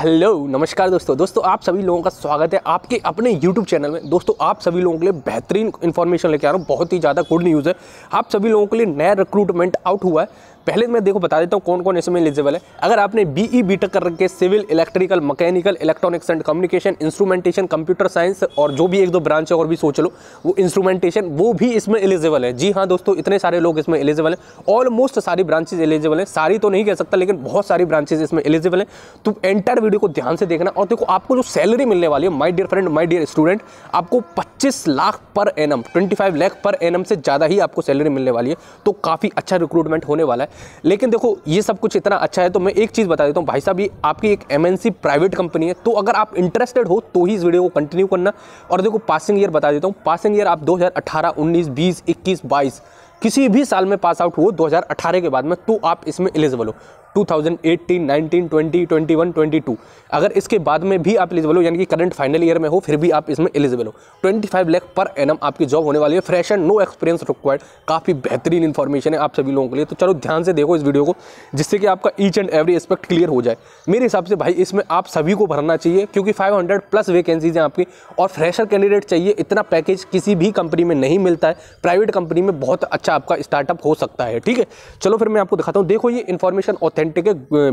Hello नमस्कार दोस्तों दोस्तों आप सभी लोगों का स्वागत है आपके अपने यूट्यूब चैनल में दोस्तों आप सभी लोगों के लिए बेहतरीन इन्फॉर्मेशन लेके आ रहा हूँ बहुत ही ज़्यादा गुड न्यूज़ है आप सभी लोगों के लिए नया रिक्रूटमेंट आउट हुआ है पहले मैं देखो बता देता हूँ कौन कौन इसमें एलिजिबल है अगर आपने बी ई बी कर रखे civil electrical mechanical electronics and communication instrumentation computer science और जो भी एक दो ब्रांच है और भी सोच लो वो इंस्ट्रूमेंटेशन वो भी इसमें एलिजिबल है जी हाँ दोस्तों इतने सारे लोग इसमें एलिजिबल हैं ऑलमोस्ट सारी ब्रांचेज एलिजिबल हैं सारी तो नहीं कह सकता लेकिन बहुत सारी ब्रांचेज इसमें एलिजिबल हैं तो एंटर वीडियो को ध्यान से देखना और देखो आपको जो सैलरी मिलने वाली है my dear friend my dear student आपको 25 lakh per annum 25 lakh per annum से ज़्यादा ही आपको सैलरी मिलने वाली है तो काफ़ी अच्छा रिक्रूटमेंट होने वाला है लेकिन देखो ये सब कुछ इतना अच्छा है तो मैं एक चीज़ बता देता हूँ भाई साहब ये आपकी एक एम प्राइवेट कंपनी है तो अगर आप इंटरेस्टेड हो तो ही इस वीडियो को कंटिन्यू करना और देखो पासिंग ईयर बता देता हूँ पासिंग ईयर आप दो हज़ार अठारह उन्नीस बीस इक्कीस बाईस किसी भी साल में पास आउट हुआ 2018 के बाद में तो आप इसमें एलिजिबल हो 2018, 19, अगर इसके बाद में भी आप एलिजिबल हो यानी कि करंट फाइनल ईयर में हो फिर भी आप इसमें एलिजिबल हो 25 लाख पर एनम आपकी जॉब होने वाली है fresh and no experience required काफ़ी बेहतरीन इन्फॉर्मेशन है आप सभी लोगों के लिए तो चलो ध्यान से देखो इस वीडियो को जिससे कि आपका each and every aspect clear हो जाए मेरे हिसाब से भाई इसमें आप सभी को भरना चाहिए क्योंकि 500 प्लस वैकेंसीज हैं आपकी और फ्रेशर कैंडिडेट चाहिए इतना पैकेज किसी भी कंपनी में नहीं मिलता है प्राइवेट कंपनी में बहुत अच्छा आपका स्टार्टअप हो सकता है ठीक है चलो फिर मैं आपको दिखाता हूँ देखो ये इन्फॉर्मेशन ऑथेंटिक के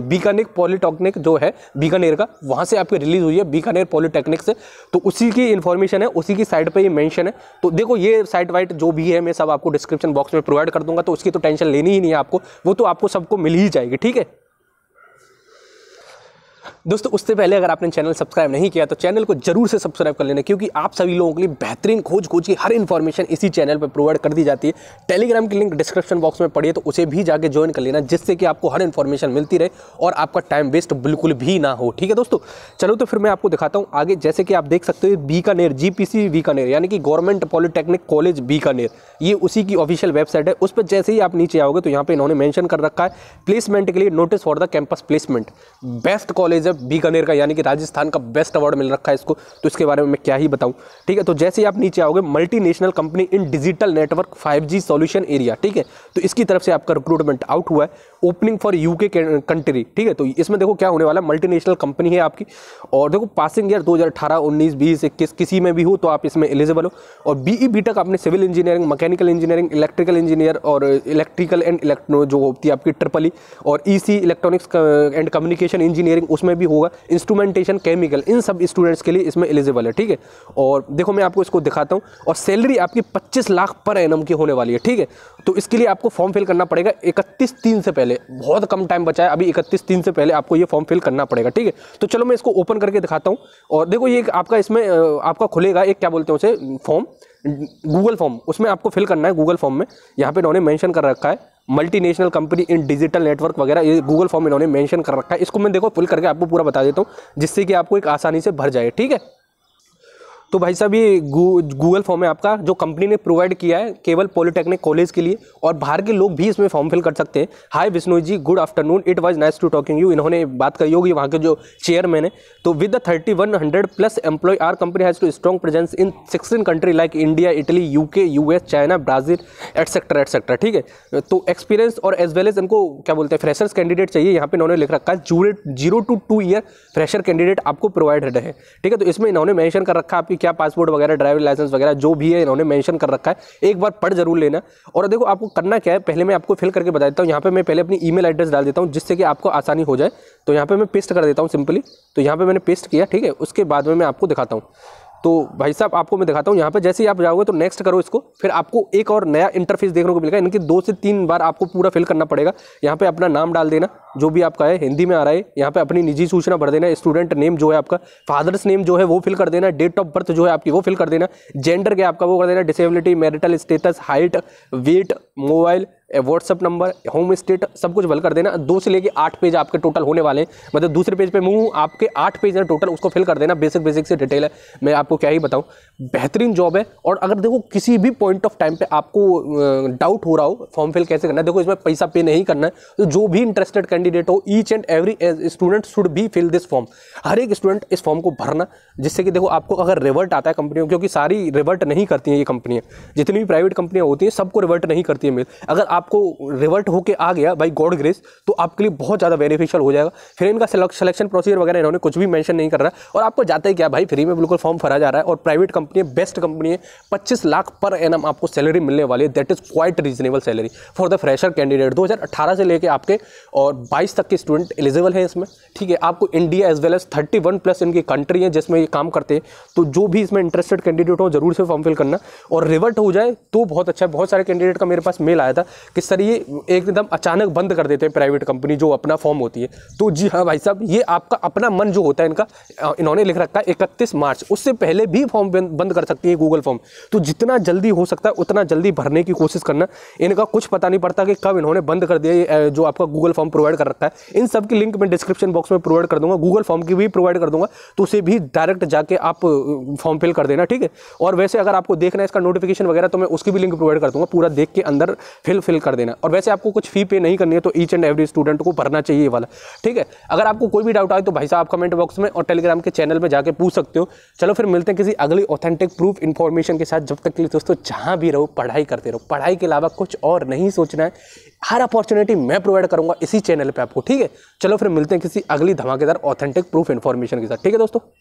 बीकानेर पॉलीटेक्निक जो है बीकानेर का वहाँ से आपकी रिलीज हुई है बीकानेर पॉलीटेक्निक से तो उसी की इन्फॉर्मेशन है उसी की साइट पर ये मैंशन है तो देखो ये साइट वाइट जो भी है मैं सब आपको डिस्क्रिप्शन बॉक्स में प्रोवाइड कर दूंगा तो उसकी तो टेंशन लेनी ही नहीं है आपको वो तो आपको सबको मिल ही जाएगी ठीक है दोस्तों उससे पहले अगर आपने चैनल सब्सक्राइब नहीं किया तो चैनल को जरूर से सब्सक्राइब कर लेना क्योंकि आप सभी लोगों के लिए बेहतरीन खोज खोज की हर इन्फॉर्मेशन इसी चैनल पर प्रोवाइड कर दी जाती है टेलीग्राम की लिंक डिस्क्रिप्शन बॉक्स में पड़ी है तो उसे भी जाकर ज्वाइन कर लेना जिससे कि आपको हर इन्फॉर्मेशन मिलती रहे और आपका टाइम वेस्ट बिल्कुल भी ना हो ठीक है दोस्तों चलो तो फिर मैं आपको दिखाता हूँ आगे जैसे कि आप देख सकते हो बीकानेर जीपीसी बीकानेर यानी कि गवर्नमेंट पॉलिटेक्निक कॉलेज बीकानेर ये उसी की ऑफिशियल वेबसाइट है उस पर जैसे ही आप नीचे आओगे तो यहाँ पे इन्होंने मेंशन कर रखा है प्लेसमेंट के लिए notice for the campus placement best college है में बीकानेर का यानी कि राजस्थान का बेस्ट अवार्ड मिल रखा है इसको तो इसके बारे में मैं क्या ही बताऊं ठीक है तो जैसे ही आप नीचे आओगे multinational company in digital network 5G G solution area ठीक है तो इसकी तरफ से आपका रिक्रूटमेंट आउट हुआ है ओपनिंग फॉर यू कंट्री ठीक है तो इसमें देखो क्या होने वाला मल्टी नेशनल कंपनी है आपकी और देखो पासिंग ईयर 2018 19 20 इक्कीस किसी में भी हो तो आप इसमें एलिजिबल हो और बीई बी तक आपने civil engineering mechanical engineering electrical engineer और इलेक्ट्रिकल एंड इलेक्ट्रो जो होती है आपकी ट्रिपल ई e। और E electronics and communication engineering उसमें भी होगा इंस्ट्रूमेंटेशन केमिकल इन सब स्टूडेंट्स के लिए इसमें एलिजिबल है ठीक है और देखो मैं आपको इसको दिखाता हूँ और सैलरी आपकी पच्चीस लाख पर एनम की होने वाली है ठीक है तो इसके लिए आपको फॉर्म फिल करना पड़ेगा इकतीस तीन से पहले बहुत कम टाइम बचा है अभी इकतीस तीन से पहले आपको ये फॉर्म फिल करना पड़ेगा ठीक है तो चलो मैं इसको ओपन करके दिखाता हूँ और देखो ये आपका इसमें आपका खुलेगा एक क्या बोलते हैं उसे फॉर्म गूगल फॉर्म उसमें आपको फिल करना है गूगल फॉर्म में यहाँ पे उन्होंने मेंशन कर रखा है multinational company in digital network वगैरह ये गूगल फॉर्म इन्होंने मेंशन कर रखा है इसको मैं देखो फुल करके आपको पूरा बता देता हूँ जिससे कि आपको एक आसानी से भर जाए ठीक है तो भाई साहब ये गूगल फॉर्म है आपका जो कंपनी ने प्रोवाइड किया है केवल पॉलिटेक्निक कॉलेज के लिए और बाहर के लोग भी इसमें फॉर्म फिल कर सकते हैं hi Vishnu ji good afternoon it was nice to talking you इन्होंने बात करी होगी वहाँ के जो चेयरमैन है तो with the thirty one hundred plus employ our company has to strong presence in sixteen country like India Italy U K China Brazil etcetera etcetera ठीक है तो एक्सपीरियंस और एज वेल एज इनको क्या बोलते हैं फ्रेशर्स कैंडिडेट चाहिए यहाँ पर इन्होंने लिख रखा है zero to two year fresher candidate आपको प्रोवाइड है ठीक है तो इसमें इन्होंने मैंशन कर रखा आपकी क्या पासपोर्ट वगैरह ड्राइविंग लाइसेंस वगैरह जो भी है इन्होंने मैंशन कर रखा है एक बार पढ़ जरूर लेना और देखो आपको करना क्या है पहले मैं आपको फिल करके बता देता हूँ यहाँ पर मैं पहले अपनी ई एड्रेस डाल देता हूँ जिससे कि आपको आसानी हो जाए तो यहाँ पर मैं पेस्ट कर देता हूँ सिंपली तो यहाँ पर मैंने पेस्ट किया ठीक है उसके बाद में मैं आपको दिखाता हूँ तो भाई साहब आपको मैं दिखाता हूँ यहाँ पे जैसे ही आप जाओगे तो नेक्स्ट करो इसको फिर आपको एक और नया इंटरफेस देखने को मिलेगा इनके दो से तीन बार आपको पूरा फिल करना पड़ेगा यहाँ पे अपना नाम डाल देना जो भी आपका है हिंदी में आ रहा है यहाँ पे अपनी निजी सूचना भर देना स्टूडेंट नेम जो है आपका फादर्स नेम जो है वो फिल कर देना डेट ऑफ बर्थ जो है आपकी वो फिल कर देना जेंडर क्या आपका वो कर देना disability marital status height weight mobile WhatsApp number home state सब कुछ भल कर देना दो से लेके आठ पेज आपके टोटल होने वाले हैं मतलब दूसरे पेज पे मुँह आपके आठ पेज हैं टोटल उसको फिल कर देना बेसिक बेसिक से डिटेल है मैं आपको क्या ही बताऊँ बेहतरीन जॉब है और अगर देखो किसी भी पॉइंट ऑफ टाइम पर आपको डाउट हो रहा हो फॉर्म फिल कैसे करना है देखो इसमें पैसा पे नहीं करना है तो जो भी इंटरेस्टेड कैंडिडेट हो each and every student should भी फिल दिस फॉर्म हर एक स्टूडेंट इस फॉर्म को भरना जिससे कि देखो आपको अगर रिवर्ट आता है कंपनियों क्योंकि सारी रिवर्ट नहीं करती हैं ये कंपनियाँ जितनी भी प्राइवेट कंपनियाँ होती हैं सबको रिवर्ट नहीं करती है मेल अगर आप आपको रिवर्ट होकर आ गया बाई गॉड ग्रेस तो आपके लिए बहुत ज़्यादा बेनिफिशियल हो जाएगा फिर इनका सिलेक्शन प्रोसीजर वगैरह इन्होंने कुछ भी मैंशन नहीं कर रहा है और आपको जाता है क्या भाई फ्री में बिल्कुल फॉर्म भरा जा रहा है और प्राइवेट कंपनी है बेस्ट कंपनी है पच्चीस लाख पर एन आपको सैलरी मिलने वाली है that is quite reasonable salary for the fresher candidate दो से लेकर आपके और बाईस तक के स्टूडेंट एलिजिबल हैं इसमें ठीक है आपको India as well as thirty plus इनकी कंट्री है जिसमें ये काम करते हैं तो जो भी इसमें इंटरेस्टेड कैंडिडेट हो जरूर से फॉर्म फिल करना और रिवर्ट हो जाए तो बहुत अच्छा है बहुत सारे कैंडिडेट का मेरे पास मेल आया था कि सर ये एकदम अचानक बंद कर देते हैं प्राइवेट कंपनी जो अपना फॉर्म होती है तो जी हाँ भाई साहब ये आपका अपना मन जो होता है इनका इन्होंने लिख रखा है इकतीस मार्च उससे पहले भी फॉर्म बंद कर सकती है गूगल फॉर्म तो जितना जल्दी हो सकता है उतना जल्दी भरने की कोशिश करना इनका कुछ पता नहीं पड़ता कि कब इन्होंने बंद कर दिया जो आपका गूगल फॉर्म प्रोवाइड कर रखा है इन सब की लिंक मैं डिस्क्रिप्शन बॉक्स में प्रोवाइड कर दूंगा गूगल फॉर्म की भी प्रोवाइड कर दूंगा तो उसे भी डायरेक्ट जाके आप फॉर्म फिल कर देना ठीक है और वैसे अगर आपको देखना है इसका नोटिफिकेशन वगैरह तो मैं उसकी भी लिंक प्रोवाइड कर दूंगा पूरा देख के अंदर फिल फिल फिल कर देना और वैसे आपको कुछ फी पे नहीं करनी है तो ईच एंड एवरी स्टूडेंट को भरना चाहिए वाला ठीक है अगर आपको कोई भी डाउट आए तो भाई साहब कमेंट बॉक्स में और टेलीग्राम के चैनल में जाकर पूछ सकते हो चलो फिर मिलते हैं किसी अगली ऑथेंटिक प्रूफ इन्फॉर्मेशन के साथ जब तक के लिए दोस्तों जहाँ भी रहो पढ़ाई करते रहो पढ़ाई के अलावा कुछ और नहीं सोचना है हर अपॉर्चुनिटी मैं प्रोवाइड करूँगा इसी चैनल पर आपको ठीक है चलो फिर मिलते हैं किसी अगली धमाकेदार ऑथेंटिक प्रूफ इन्फॉर्मेशन के साथ ठीक है दोस्तों